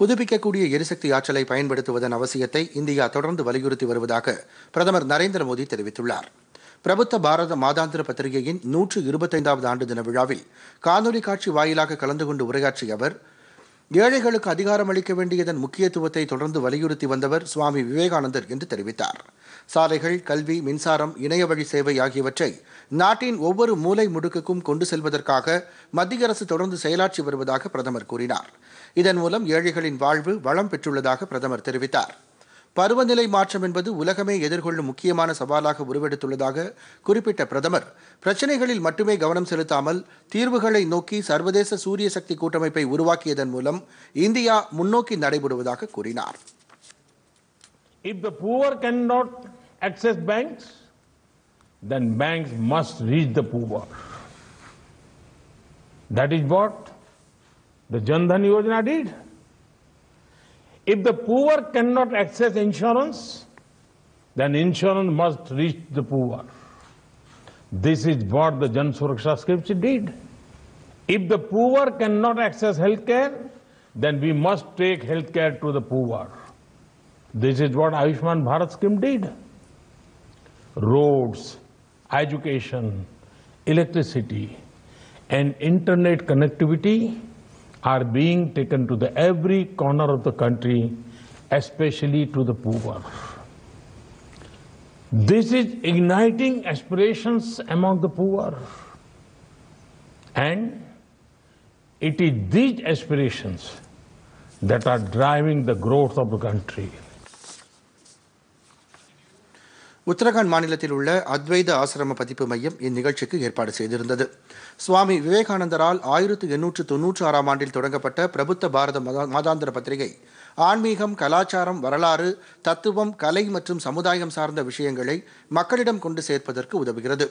புதுப்பிக்கக்கூடிய எரிசக்தி ஆற்றலை பயன்படுத்துவதன் அவசியத்தை இந்தியா தொடர்ந்து வலியுறுத்தி வருவதாக பிரதமர் நரேந்திர மோடி தெரிவித்துள்ளார் பிரபுத்த பாரத மாதாந்திர பத்திரிகையின் நூற்று இருபத்தைந்தாவது ஆண்டு தின விழாவில் காணொலி காட்சி வாயிலாக கலந்து கொண்டு உரையாற்றிய அவர் ஏழைகளுக்கு அதிகாரம் அளிக்க வேண்டியதன் முக்கியத்துவத்தை தொடர்ந்து வலியுறுத்தி வந்தவர் சுவாமி விவேகானந்தர் என்று தெரிவித்தார் சாலைகள் கல்வி மின்சாரம் இணையவழி சேவை ஆகியவற்றை நாட்டின் ஒவ்வொரு மூலை முடுக்குக்கும் கொண்டு செல்வதற்காக மத்திய அரசு தொடர்ந்து செயலாற்றி வருவதாக பிரதமர் கூறினார் இதன் மூலம் ஏழைகளின் வாழ்வு வளம் பெற்றுள்ளதாக பிரதமர் தெரிவித்தார் பருவநிலை மாற்றம் என்பது உலகமே எதிர்கொள்ளும் முக்கியமான சவாலாக உருவெடுத்துள்ளதாக குறிப்பிட்ட பிரதமர் பிரச்சினைகளில் மட்டுமே கவனம் செலுத்தாமல் தீர்வுகளை நோக்கி சர்வதேச சூரிய சக்தி கூட்டமைப்பை உருவாக்கியதன் மூலம் இந்தியா முன்னோக்கி நடைபெறுவதாக கூறினாா் If the poor cannot access banks, then banks must reach the poor. That is what the Jandhan Yojana did. If the poor cannot access insurance, then insurance must reach the poor. This is what the Jan Suraksha scripture did. If the poor cannot access healthcare, then we must take healthcare to the poor. This is what Ayushman Bharat scheme did. Roads, education, electricity, and internet connectivity are being taken to the every corner of the country, especially to the poor. This is igniting aspirations among the poor. And it is these aspirations that are driving the growth of the country. Uttarakhand மாநிலத்தில் உள்ள அத்வைத ஆசிரம பதிப்பு மையம் இந்நிகழ்ச்சிக்கு ஏற்பாடு செய்திருந்தது சுவாமி விவேகானந்தரால் ஆயிரத்து எண்ணூற்று தொன்னூற்று ஆறாம் ஆண்டில் தொடங்கப்பட்ட பிரபுத்த பாரத மாதாந்திர பத்திரிகை ஆன்மீகம் கலாச்சாரம் வரலாறு தத்துவம் கலை மற்றும் சமுதாயம் சார்ந்த விஷயங்களை மக்களிடம் கொண்டு சேர்ப்பதற்கு உதவுகிறது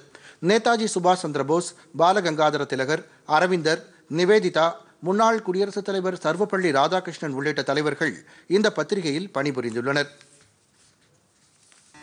நேதாஜி சுபாஷ் சந்திரபோஸ் பாலகங்காதர திலகர் அரவிந்தர் நிவேதிதா முன்னாள் குடியரசுத் தலைவர் சர்வப்பள்ளி ராதாகிருஷ்ணன் உள்ளிட்ட தலைவர்கள் இந்த பத்திரிகையில் பணிபுரிந்துள்ளனர்